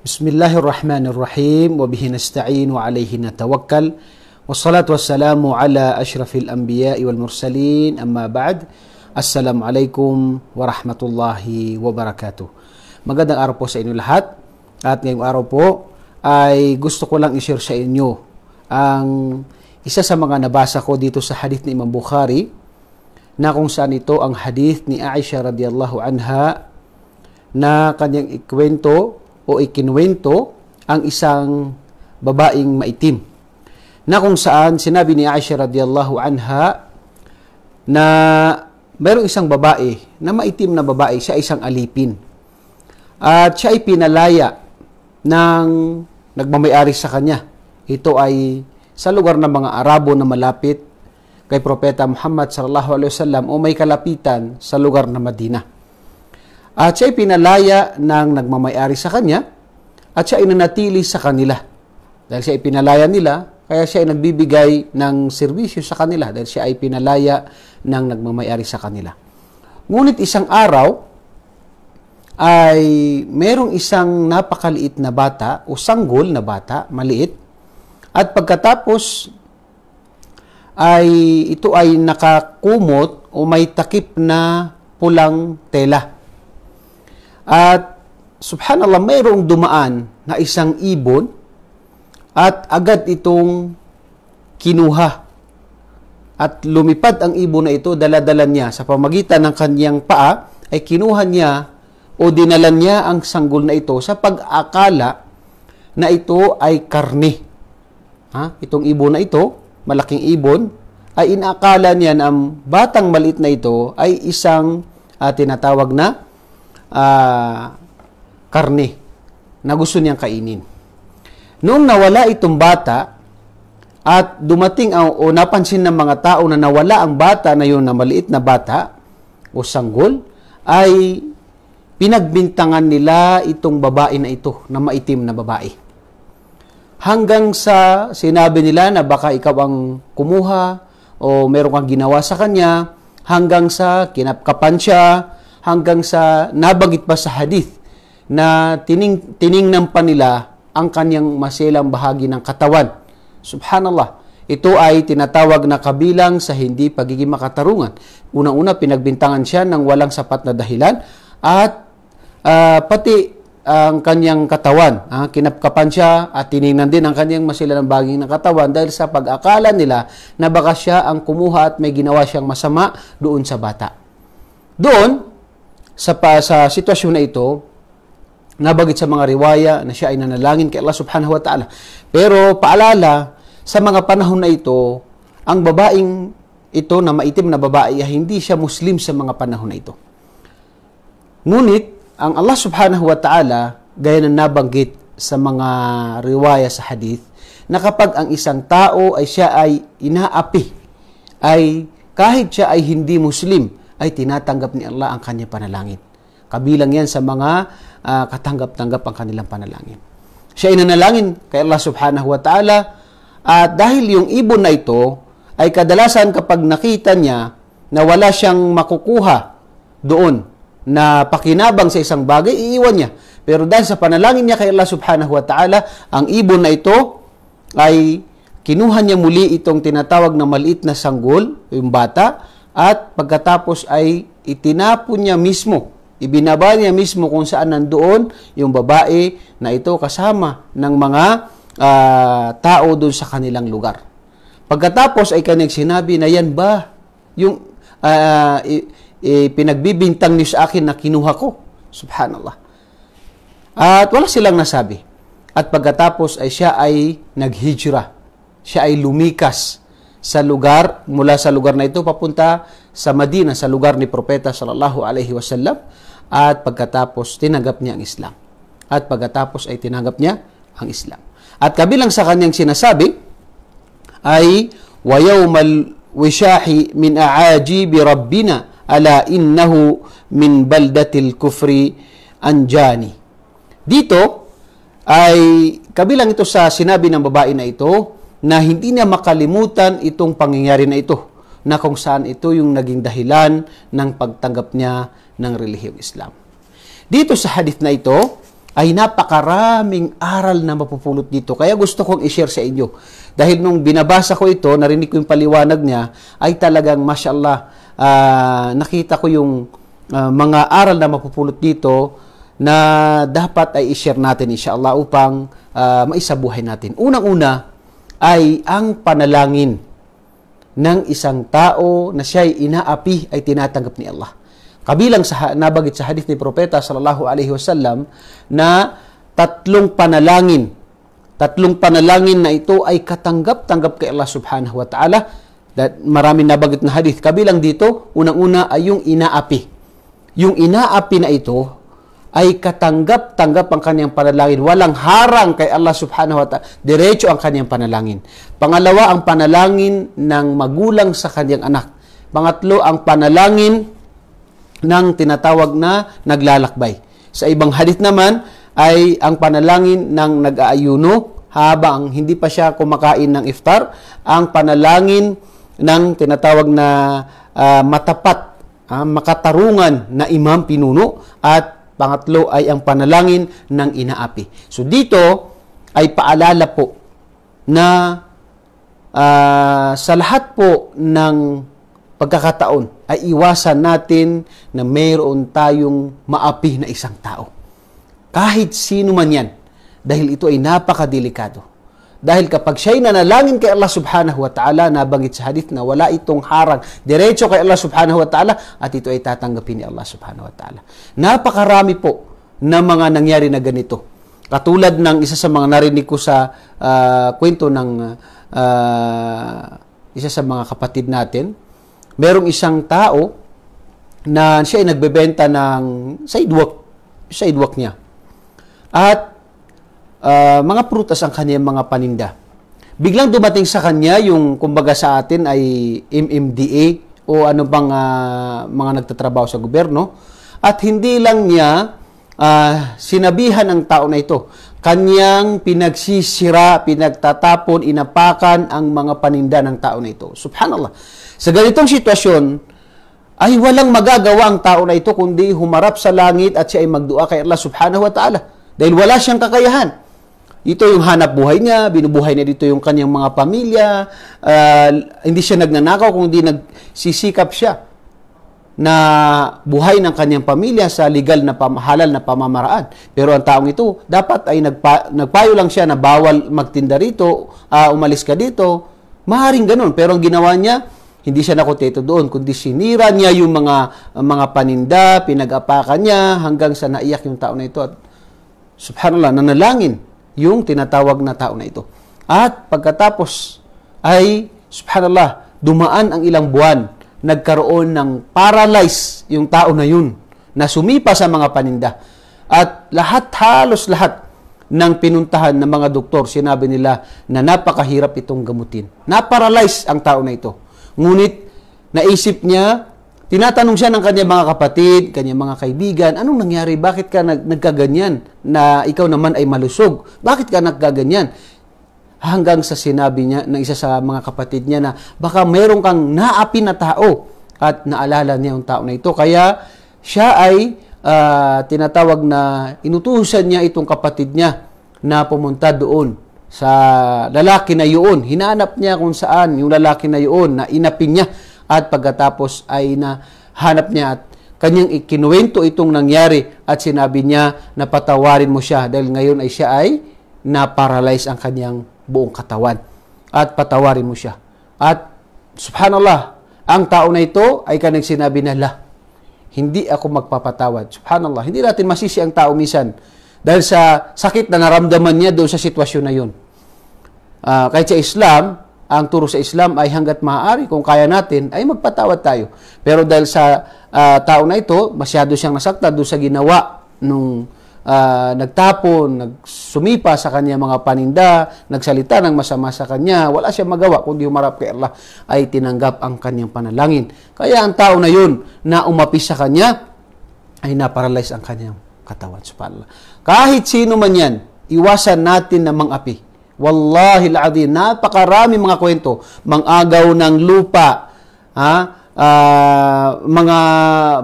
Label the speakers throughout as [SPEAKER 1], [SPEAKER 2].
[SPEAKER 1] Bismillahirrahmanirrahim wa bihi nasta'in wa alayhi natawakkal wa salatu wassalamu ala ashrafil أشرف wal mursalin amma ba'd Assalamu alaykum wa rahmatullahi wa barakatuh Magandang araw po sa inyo lahat. At ngayong araw po ay gusto ko lang i-share sa inyo ang isa sa mga nabasa ko dito sa hadith ni Imam Bukhari na kung saan ito ang hadith ni Aisha radhiyallahu anha na kanyang ikwento o ikinuwento ang isang babaeng maitim na kung saan sinabi ni Aisha radiyallahu anha na mayroong isang babae na maitim na babae siya isang alipin at siya ay pinalaya ng nagmamayari sa kanya ito ay sa lugar ng mga Arabo na malapit kay Propeta Muhammad sallallahu alaihi wasallam o may kalapitan sa lugar na Madina. At siya ay pinalaya ng nagmamayari sa kanya at siya ay nanatili sa kanila. Dahil siya ay pinalaya nila, kaya siya ay nagbibigay ng serbisyo sa kanila dahil siya ay pinalaya ng nagmamayari sa kanila. Ngunit isang araw ay merong isang napakaliit na bata o sanggol na bata, maliit, at pagkatapos ay ito ay nakakumot o may takip na pulang tela. At subhanallah, mayroong dumaan na isang ibon at agad itong kinuha. At lumipad ang ibon na ito, daladala niya sa pamagitan ng kanyang paa ay kinuha niya o dinala niya ang sanggol na ito sa pag-akala na ito ay karne. Ha? Itong ibon na ito, malaking ibon, ay inakala niya na ang batang maliit na ito ay isang uh, tinatawag na uh, karne na gusto niyang kainin. Noong nawala itong bata at dumating ang, o napansin ng mga tao na nawala ang bata na yun na maliit na bata o sanggol, ay pinagbintangan nila itong babae na ito, na maitim na babae. Hanggang sa sinabi nila na baka ikaw ang kumuha o meron kang ginawa sa kanya, hanggang sa kinapkapan siya, hanggang sa nabagit pa sa hadith na tining, tiningnan pa nila ang kanyang maselang bahagi ng katawan. Subhanallah. Ito ay tinatawag na kabilang sa hindi pagiging makatarungan. Unang-una, pinagbintangan siya ng walang sapat na dahilan at uh, pati ang kanyang katawan. Ha? Kinapkapan siya at tiningnan din ang kanyang masilalang baging ng katawan dahil sa pag-akala nila na baka siya ang kumuha at may ginawa siyang masama doon sa bata. Doon, sa, pa, sa sitwasyon na ito, nabagit sa mga riwaya na siya ay nanalangin kay Allah subhanahu wa ta'ala. Pero paalala, sa mga panahon na ito, ang babaeng ito na maitim na babae ay hindi siya Muslim sa mga panahon na ito. Ngunit, ang Allah subhanahu wa ta'ala, gaya na nabanggit sa mga riwaya sa hadith, na kapag ang isang tao ay siya ay inaapi, ay kahit siya ay hindi Muslim, ay tinatanggap ni Allah ang kanyang panalangin. Kabilang yan sa mga uh, katanggap-tanggap ang kanilang panalangin. Siya ay nanalangin kay Allah subhanahu wa ta'ala at dahil yung ibon na ito ay kadalasan kapag nakita niya na wala siyang makukuha doon na pakinabang sa isang bagay, iiwan niya. Pero dahil sa panalangin niya kay Allah subhanahu wa ta'ala, ang ibon na ito ay kinuha niya muli itong tinatawag na maliit na sanggol, yung bata, at pagkatapos ay itinapon niya mismo, ibinaba niya mismo kung saan nandoon yung babae na ito kasama ng mga uh, tao doon sa kanilang lugar. Pagkatapos ay kanyang sinabi na yan ba yung uh, pinagbibintang niyo sa akin na kinuha ko? Subhanallah. At wala silang nasabi. At pagkatapos ay siya ay naghijra. Siya ay lumikas sa lugar mula sa lugar na ito papunta sa Madina sa lugar ni propeta sallallahu alaihi wasallam at pagkatapos tinanggap niya ang Islam at pagkatapos ay tinanggap niya ang Islam at kabilang sa kanyang sinasabi ay wa yawmal wishahi min aaji bi rabbina ala innahu min baldatil kufri anjani dito ay kabilang ito sa sinabi ng babae na ito na hindi niya makalimutan itong pangyayari na ito na kung saan ito yung naging dahilan ng pagtanggap niya ng relihiyong Islam. Dito sa hadith na ito, ay napakaraming aral na mapupulot dito. Kaya gusto kong i-share sa inyo. Dahil nung binabasa ko ito, narinig ko yung paliwanag niya, ay talagang, mashallah, uh, nakita ko yung uh, mga aral na mapupulot dito na dapat ay i-share natin, inshallah, upang uh, maisabuhay natin. Unang-una, ay ang panalangin ng isang tao na siya'y inaapi ay tinatanggap ni Allah. Kabilang sa nabagit sa hadith ni Propeta sallallahu alaihi wasallam na tatlong panalangin. Tatlong panalangin na ito ay katanggap-tanggap kay Allah subhanahu wa ta'ala. at Maraming nabagit na hadith. Kabilang dito, unang-una ay yung inaapi. Yung inaapi na ito ay katanggap-tanggap ang kanyang panalangin. Walang harang kay Allah subhanahu wa ta'ala. Diretso ang kanyang panalangin. Pangalawa, ang panalangin ng magulang sa kanyang anak. Pangatlo, ang panalangin ng tinatawag na naglalakbay. Sa ibang hadith naman, ay ang panalangin ng nag-aayuno habang hindi pa siya kumakain ng iftar, ang panalangin ng tinatawag na uh, matapat, uh, makatarungan na imam pinuno at Pangatlo ay ang panalangin ng inaapi. So dito ay paalala po na uh, sa lahat po ng pagkakataon ay iwasan natin na mayroon tayong maapi na isang tao. Kahit sino man yan, dahil ito ay napakadelikado. Dahil kapag siya'y nanalangin kay Allah subhanahu wa ta'ala, nabanggit sa hadith na wala itong harang, diretso kay Allah subhanahu wa ta'ala, at ito ay tatanggapin ni Allah subhanahu wa ta'ala. Napakarami po na mga nangyari na ganito. Katulad ng isa sa mga narinig ko sa uh, kwento ng uh, isa sa mga kapatid natin, merong isang tao na siya ay nagbebenta ng sidewalk, sidewalk niya. At uh, mga prutas ang kaniyang mga paninda. Biglang dumating sa kanya yung kumbaga sa atin ay MMDA o ano bang uh, mga nagtatrabaho sa gobyerno at hindi lang niya uh, sinabihan ang tao na ito. Kanyang pinagsisira, pinagtatapon, inapakan ang mga paninda ng tao na ito. Subhanallah. Sa ganitong sitwasyon, ay walang magagawa ang tao na ito kundi humarap sa langit at siya ay magdua kay Allah subhanahu wa ta'ala. Dahil wala siyang kakayahan. Ito yung hanap buhay niya, binubuhay niya dito yung kanyang mga pamilya, uh, hindi siya nagnanakaw kundi nagsisikap siya na buhay ng kanyang pamilya sa legal na pamahalal na pamamaraan. Pero ang taong ito, dapat ay nagpa, nagpayo lang siya na bawal magtinda rito, uh, umalis ka dito. Maharing ganun. Pero ang ginawa niya, hindi siya nakoteto doon, kundi sinira niya yung mga, mga paninda, pinag-apakan niya, hanggang sa naiyak yung tao na ito. At subhanallah, nanalangin yung tinatawag na tao na ito. At pagkatapos ay, subhanallah, dumaan ang ilang buwan, nagkaroon ng paralyze yung tao na yun, na sumipa sa mga paninda. At lahat, halos lahat, ng pinuntahan ng mga doktor, sinabi nila na napakahirap itong gamutin. Naparalyze ang tao na ito. Ngunit naisip niya Tinatanong siya ng kanyang mga kapatid, kanyang mga kaibigan, anong nangyari? Bakit ka nag- nagkaganyan na ikaw naman ay malusog? Bakit ka nagkaganyan? Hanggang sa sinabi niya ng isa sa mga kapatid niya na baka meron kang naapi na tao at naalala niya yung tao na ito. Kaya siya ay uh, tinatawag na inutusan niya itong kapatid niya na pumunta doon sa lalaki na yun. Hinanap niya kung saan yung lalaki na yun na inapin niya at pagkatapos ay nahanap niya at kanyang ikinuwento itong nangyari at sinabi niya na patawarin mo siya dahil ngayon ay siya ay na-paralyze ang kanyang buong katawan. At patawarin mo siya. At subhanallah, ang tao na ito ay kanyang sinabi na, la, hindi ako magpapatawad. Subhanallah, hindi natin masisi ang tao minsan dahil sa sakit na naramdaman niya doon sa sitwasyon na yun. Uh, kahit sa Islam, ang turo sa Islam ay hanggat maaari, kung kaya natin, ay magpatawad tayo. Pero dahil sa uh, tao na ito, masyado siyang nasakta doon sa ginawa nung uh, nagtapon, nagsumipa sa kanya mga paninda, nagsalita ng masama sa kanya, wala siyang magawa kundi humarap kay Allah, ay tinanggap ang kanyang panalangin. Kaya ang tao na yun na umapis sa kanya, ay naparalyze ang kanyang katawan. Subhanallah. Kahit sino man yan, iwasan natin na mangapi. Wallahi al-azim. Napakarami mga kwento. Mangagaw ng lupa, ha? Uh, mga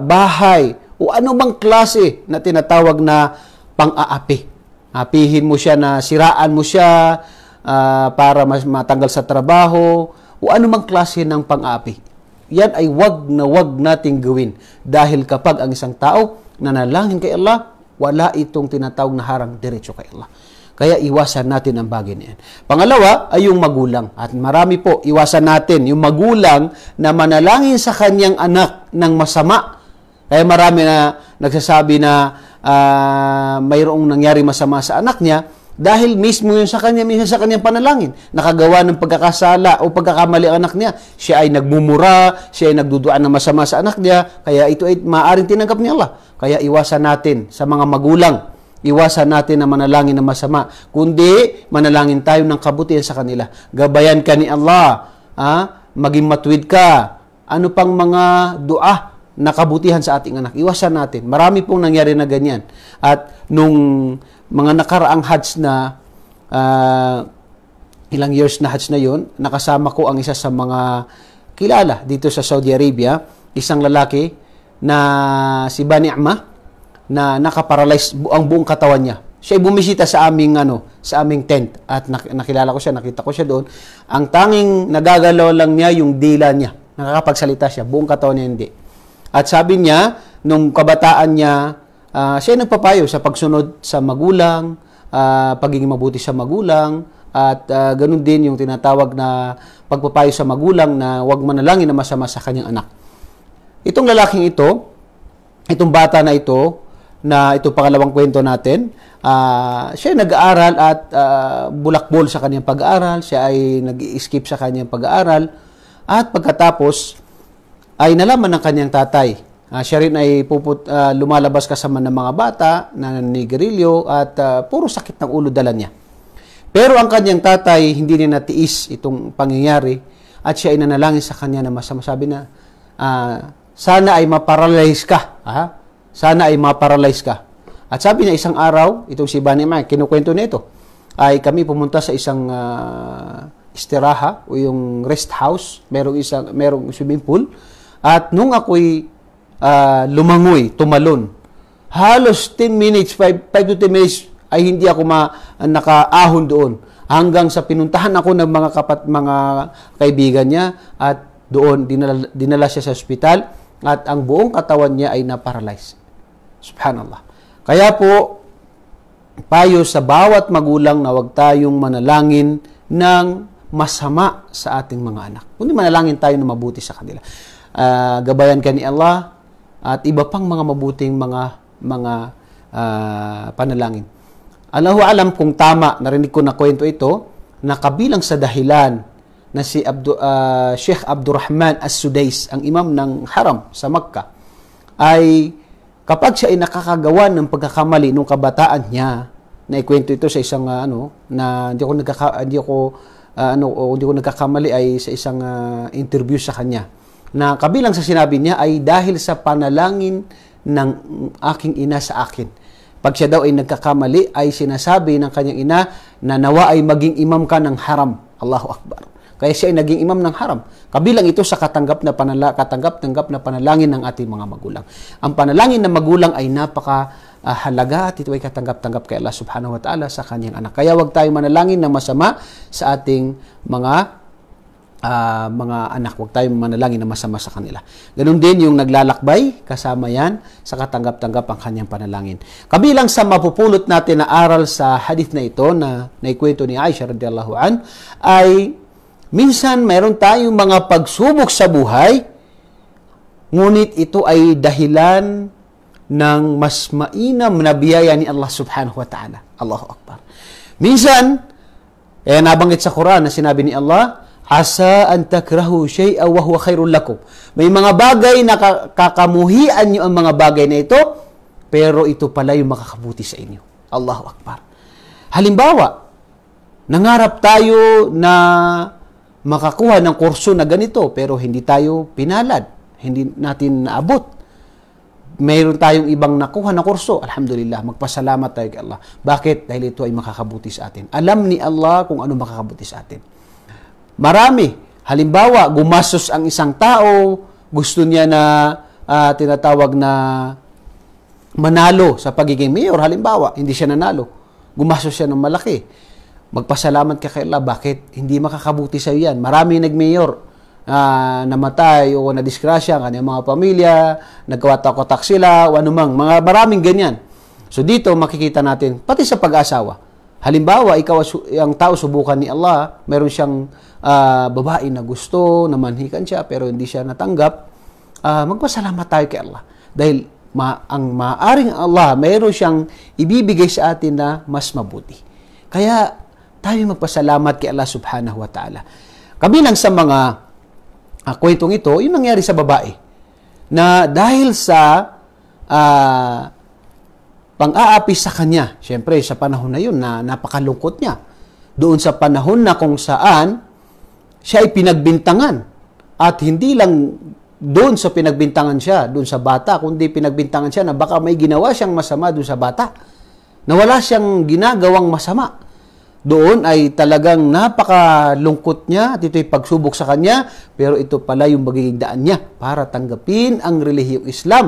[SPEAKER 1] bahay, o ano bang klase na tinatawag na pang-aapi. Apihin mo siya na siraan mo siya uh, para mas matanggal sa trabaho, o ano bang klase ng pang-aapi. Yan ay wag na wag nating gawin. Dahil kapag ang isang tao nanalangin kay Allah, wala itong tinatawag na harang diretso kay Allah. Kaya iwasan natin ang bagay na Pangalawa ay yung magulang. At marami po, iwasan natin yung magulang na manalangin sa kanyang anak ng masama. Kaya marami na nagsasabi na uh, mayroong nangyari masama sa anak niya dahil mismo yun sa kanya, mismo sa kanyang panalangin. Nakagawa ng pagkakasala o pagkakamali ang anak niya. Siya ay nagmumura, siya ay nagduduan ng masama sa anak niya, kaya ito ay maaaring tinanggap ni Allah. Kaya iwasan natin sa mga magulang Iwasan natin na manalangin ng masama, kundi manalangin tayo ng kabutihan sa kanila. Gabayan ka ni Allah, ha? maging matuwid ka. Ano pang mga dua na kabutihan sa ating anak? Iwasan natin. Marami pong nangyari na ganyan. At nung mga nakaraang hajj na uh, ilang years na hajj na yon, nakasama ko ang isa sa mga kilala dito sa Saudi Arabia, isang lalaki na si Bani Amma, na nakaparalyze ang buong katawan niya. Siya ay bumisita sa aming ano, sa aming tent at nakilala ko siya, nakita ko siya doon. Ang tanging nagagalaw lang niya yung dila niya. Nakakapagsalita siya, buong katawan niya hindi. At sabi niya nung kabataan niya, uh, siya ay nagpapayo sa pagsunod sa magulang, uh, pagiging mabuti sa magulang, at uh, ganun din yung tinatawag na pagpapayo sa magulang na huwag manalangin na masama sa kanyang anak. Itong lalaking ito, itong bata na ito, na ito pangalawang kwento natin. Uh, siya nag-aaral at uh, bulakbol sa kanyang pag-aaral. Siya ay nag-skip sa kanyang pag-aaral. At pagkatapos ay nalaman ng kanyang tatay. Uh, siya rin ay puput, uh, lumalabas kasama ng mga bata na nigerilyo at uh, puro sakit ng ulo dala niya. Pero ang kanyang tatay hindi niya natiis itong pangyayari at siya ay nanalangin sa kanya na masamasabi na uh, sana ay maparalyze ka. Aha sana ay maparalyze ka. At sabi niya, isang araw, itong si Bani Mike, kinukwento niya ito, ay kami pumunta sa isang uh, istiraha o yung rest house, merong, isang, merong swimming pool. At nung ako'y uh, lumangoy, tumalon, halos 10 minutes, 5, 5 to 10 minutes, ay hindi ako ma, nakaahon doon. Hanggang sa pinuntahan ako ng mga kapat, mga kaibigan niya at doon dinala, dinala siya sa ospital at ang buong katawan niya ay na naparalyze. Subhanallah. Kaya po, payo sa bawat magulang na huwag tayong manalangin ng masama sa ating mga anak. Kundi manalangin tayo na mabuti sa kanila. Uh, gabayan ka ni Allah at iba pang mga mabuting mga mga uh, panalangin. Allahu alam kung tama, narinig ko na kwento ito, na kabilang sa dahilan na si Abdu, uh, Sheikh Abdurrahman As-Sudais, ang imam ng Haram sa Makkah, ay kapag siya ay nakakagawa ng pagkakamali nung kabataan niya, na ikwento ito sa isang uh, ano na hindi ko, nagkaka hindi ko uh, ah, ano o hindi ko nagkakamali ay sa isang uh, interview sa kanya na kabilang sa sinabi niya ay dahil sa panalangin ng aking ina sa akin. Pag siya daw ay nagkakamali ay sinasabi ng kanyang ina na nawa ay maging imam ka ng haram. Allahu Akbar. Kaya siya ay naging imam ng haram. Kabilang ito sa katanggap na panala, katanggap-tanggap na panalangin ng ating mga magulang. Ang panalangin ng magulang ay napaka uh, halaga at ito ay katanggap-tanggap kay Allah subhanahu wa ta'ala sa kanyang anak. Kaya wag tayong manalangin ng masama sa ating mga uh, mga anak. Huwag tayong manalangin ng masama sa kanila. Ganun din yung naglalakbay, kasama yan sa katanggap-tanggap ang kanyang panalangin. Kabilang sa mapupulot natin na aral sa hadith na ito na naikwento ni Aisha radiyallahu an, ay Minsan, mayroon tayong mga pagsubok sa buhay, ngunit ito ay dahilan ng mas mainam na biyaya ni Allah subhanahu wa ta'ala. Allahu Akbar. Minsan, eh, nabanggit sa Quran na sinabi ni Allah, Asa an takrahu shay'a wa huwa khairul lakum. May mga bagay na kakamuhian nyo ang mga bagay na ito, pero ito pala yung makakabuti sa inyo. Allahu Akbar. Halimbawa, nangarap tayo na makakuha ng kurso na ganito pero hindi tayo pinalad, hindi natin naabot. Mayroon tayong ibang nakuha na kurso. Alhamdulillah, magpasalamat tayo kay Allah. Bakit? Dahil ito ay makakabuti sa atin. Alam ni Allah kung ano makakabuti sa atin. Marami. Halimbawa, gumastos ang isang tao, gusto niya na uh, tinatawag na manalo sa pagiging mayor. Halimbawa, hindi siya nanalo. Gumastos siya ng malaki Magpasalamat ka kay Allah. Bakit? Hindi makakabuti sa iyo yan. Marami nagmayor uh, namatay o na nadiskrasya ang kanyang mga pamilya, nagkawatak-watak sila o anumang. Mga maraming ganyan. So dito makikita natin, pati sa pag-asawa. Halimbawa, ikaw ang tao subukan ni Allah, meron siyang uh, babae na gusto, namanhikan siya pero hindi siya natanggap. Uh, magpasalamat tayo kay Allah. Dahil ma ang maaring Allah, mayroon siyang ibibigay sa atin na mas mabuti. Kaya tayo magpasalamat kay Allah subhanahu wa ta'ala. Kabilang sa mga uh, kwentong ito, yung nangyari sa babae, na dahil sa uh, pang-aapi sa kanya, syempre sa panahon na yun na napakalungkot niya, doon sa panahon na kung saan siya ay pinagbintangan at hindi lang doon sa pinagbintangan siya, doon sa bata, kundi pinagbintangan siya na baka may ginawa siyang masama doon sa bata, na wala siyang ginagawang masama doon ay talagang napakalungkot niya at ito'y pagsubok sa kanya, pero ito pala yung magiging daan niya para tanggapin ang relihiyong Islam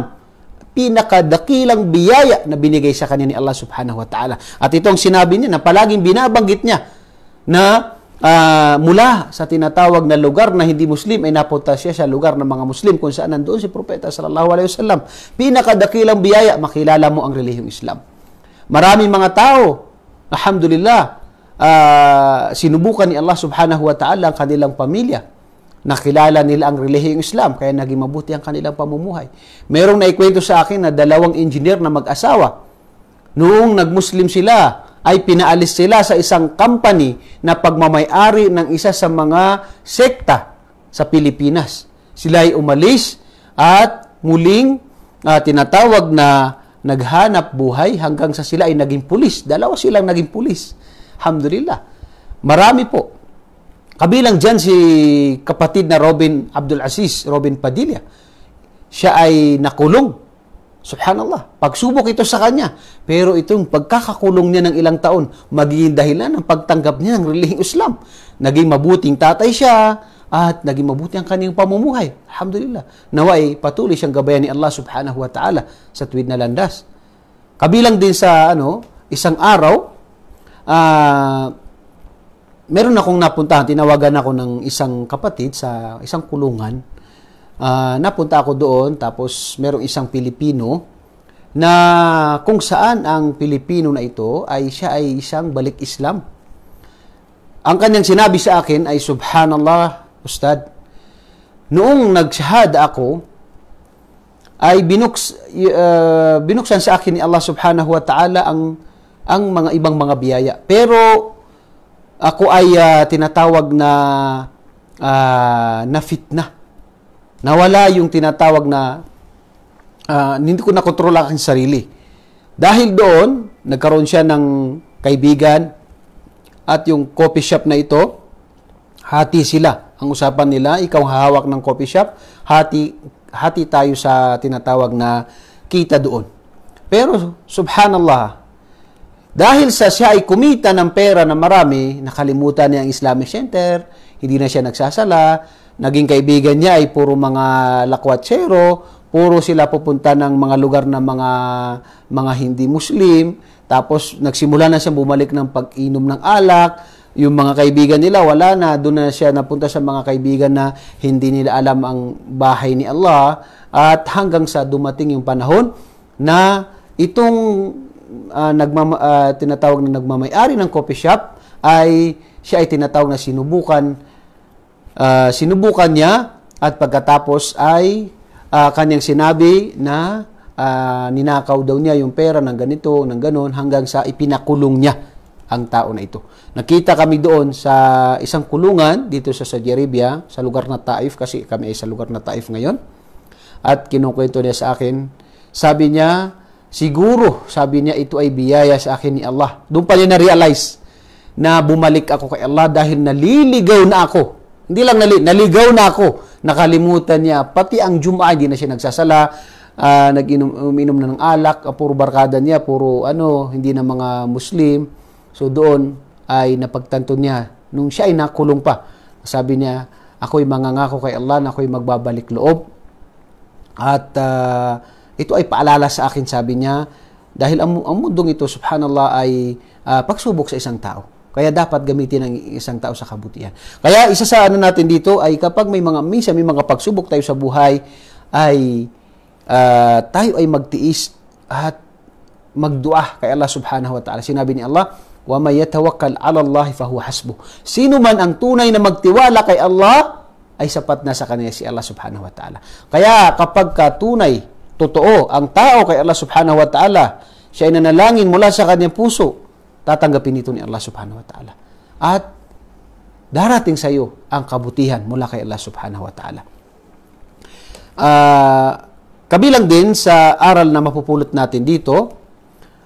[SPEAKER 1] pinakadakilang biyaya na binigay sa kanya ni Allah subhanahu wa ta'ala. At itong sinabi niya na palaging binabanggit niya na uh, mula sa tinatawag na lugar na hindi Muslim ay napunta siya sa lugar ng mga Muslim kung saan nandoon si Propeta sallallahu alaihi wasallam. Pinakadakilang biyaya makilala mo ang relihiyong Islam. Maraming mga tao, alhamdulillah, uh, sinubukan ni Allah subhanahu wa ta'ala ang kanilang pamilya. Nakilala nila ang relihiyong Islam, kaya naging mabuti ang kanilang pamumuhay. Merong naikwento sa akin na dalawang engineer na mag-asawa, noong nag-Muslim sila, ay pinaalis sila sa isang company na pagmamayari ng isa sa mga sekta sa Pilipinas. Sila ay umalis at muling uh, tinatawag na naghanap buhay hanggang sa sila ay naging pulis. Dalawa silang naging pulis. Alhamdulillah. Marami po. Kabilang dyan si kapatid na Robin Abdul Aziz, Robin Padilla. Siya ay nakulong. Subhanallah. Pagsubok ito sa kanya. Pero itong pagkakakulong niya ng ilang taon, magiging dahilan ng pagtanggap niya ng relihing Islam. Naging mabuting tatay siya at naging mabuti ang kanyang pamumuhay. Alhamdulillah. Naway patuloy siyang gabayan ni Allah subhanahu wa ta'ala sa tuwid na landas. Kabilang din sa ano, isang araw, uh, meron akong napuntahan, tinawagan ako ng isang kapatid sa isang kulungan. Uh, napunta ako doon, tapos merong isang Pilipino na kung saan ang Pilipino na ito ay siya ay isang balik Islam. Ang kanyang sinabi sa akin ay, Subhanallah, Ustad, noong nagshahad ako, ay binuks, uh, binuksan sa akin ni Allah subhanahu wa ta'ala ang ang mga ibang mga biyaya. Pero ako ay uh, tinatawag na uh, ah, na fitna. Nawala yung tinatawag na uh, hindi ko nakontrol ang sarili. Dahil doon, nagkaroon siya ng kaibigan at yung coffee shop na ito, hati sila. Ang usapan nila, ikaw hahawak ng coffee shop, hati, hati tayo sa tinatawag na kita doon. Pero, subhanallah, dahil sa siya ay kumita ng pera na marami, nakalimutan niya ang Islamic Center, hindi na siya nagsasala, naging kaibigan niya ay puro mga lakwatsero, puro sila pupunta ng mga lugar na mga mga hindi Muslim, tapos nagsimula na siyang bumalik ng pag-inom ng alak, yung mga kaibigan nila wala na, doon na siya napunta sa mga kaibigan na hindi nila alam ang bahay ni Allah at hanggang sa dumating yung panahon na itong uh, nagmama, uh, tinatawag na nagmamayari ng coffee shop ay siya ay tinatawag na sinubukan uh, sinubukan niya at pagkatapos ay uh, kanyang sinabi na uh, ninakaw daw niya yung pera ng ganito, ng ganon hanggang sa ipinakulong niya ang tao na ito. Nakita kami doon sa isang kulungan dito sa Saudi Arabia, sa lugar na Taif, kasi kami ay sa lugar na Taif ngayon. At kinukwento niya sa akin, sabi niya, Siguro, sabi niya, ito ay biyaya sa akin ni Allah. Doon pa niya na-realize na bumalik ako kay Allah dahil naliligaw na ako. Hindi lang nali, naligaw na ako. Nakalimutan niya, pati ang Jum'a, hindi na siya nagsasala, uh, nag-inom na ng alak, ah, puro barkada niya, puro ano, hindi na mga Muslim. So doon ay napagtanto niya, nung siya ay nakulong pa, sabi niya, ako'y mangangako kay Allah na ako'y magbabalik loob. At uh, ito ay paalala sa akin, sabi niya, dahil ang, ang mundong ito, subhanallah, ay uh, pagsubok sa isang tao. Kaya dapat gamitin ng isang tao sa kabutihan. Kaya isa sa ano natin dito ay kapag may mga minsan may mga pagsubok tayo sa buhay ay uh, tayo ay magtiis at magdua kay Allah Subhanahu wa Ta'ala. Sinabi ni Allah, "Wa may yatawakkal 'ala Allah fa huwa hasbuh." Sino man ang tunay na magtiwala kay Allah ay sapat na sa kanya si Allah Subhanahu wa Ta'ala. Kaya kapag ka tunay totoo, ang tao kay Allah subhanahu wa ta'ala, siya ay nanalangin mula sa kanyang puso, tatanggapin ito ni Allah subhanahu wa ta'ala. At darating sa iyo ang kabutihan mula kay Allah subhanahu wa ta'ala. Uh, kabilang din sa aral na mapupulot natin dito,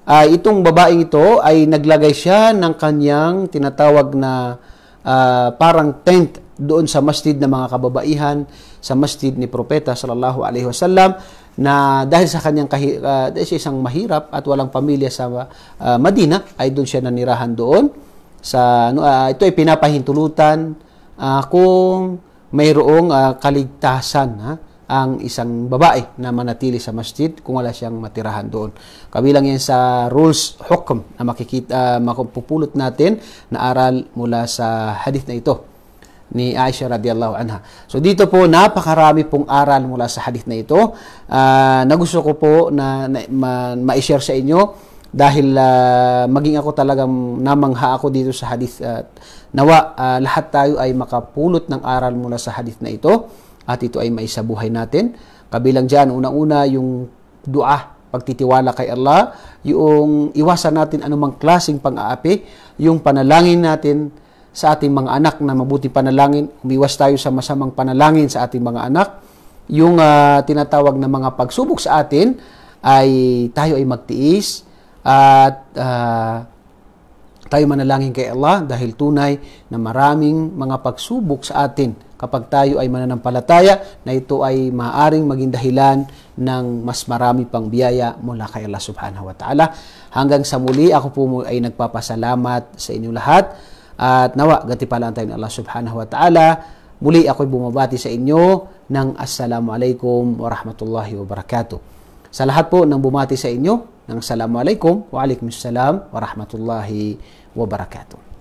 [SPEAKER 1] uh, itong babaeng ito ay naglagay siya ng kanyang tinatawag na uh, parang tent doon sa masjid ng mga kababaihan, sa masjid ni Propeta sallallahu alaihi wasallam na dahil sa kanyang kahi, uh, dahil isang mahirap at walang pamilya sa uh, Madina ay doon siya nanirahan doon sa uh, ito ay pinapahintulutan uh, kung mayroong uh, kaligtasan ha ang isang babae na manatili sa masjid kung wala siyang matirahan doon. Kabilang yan sa rules hukm na makikita uh, mapupulot natin na aral mula sa hadith na ito ni Aisha radiyallahu anha. So dito po napakarami pong aral mula sa hadith na ito uh, na gusto ko po na, na ma, ma-share sa inyo dahil uh, maging ako talagang namangha ako dito sa hadith at uh, nawa uh, lahat tayo ay makapulot ng aral mula sa hadith na ito at ito ay maisabuhay natin. Kabilang dyan, unang-una yung dua, pagtitiwala kay Allah, yung iwasan natin anumang klasing pang-aapi, yung panalangin natin sa ating mga anak na mabuti panalangin. Umiwas tayo sa masamang panalangin sa ating mga anak. Yung uh, tinatawag na mga pagsubok sa atin ay tayo ay magtiis at uh, tayo manalangin kay Allah dahil tunay na maraming mga pagsubok sa atin kapag tayo ay mananampalataya na ito ay maaring maging dahilan ng mas marami pang biyaya mula kay Allah subhanahu wa ta'ala. Hanggang sa muli, ako po ay nagpapasalamat sa inyo lahat at nawa, gatipalaan tayo ni Allah subhanahu wa ta'ala. Muli ako'y bumabati sa inyo ng Assalamualaikum warahmatullahi wabarakatuh. Sa lahat po ng bumati sa inyo ng Assalamualaikum wa alaikumussalam warahmatullahi wabarakatuh.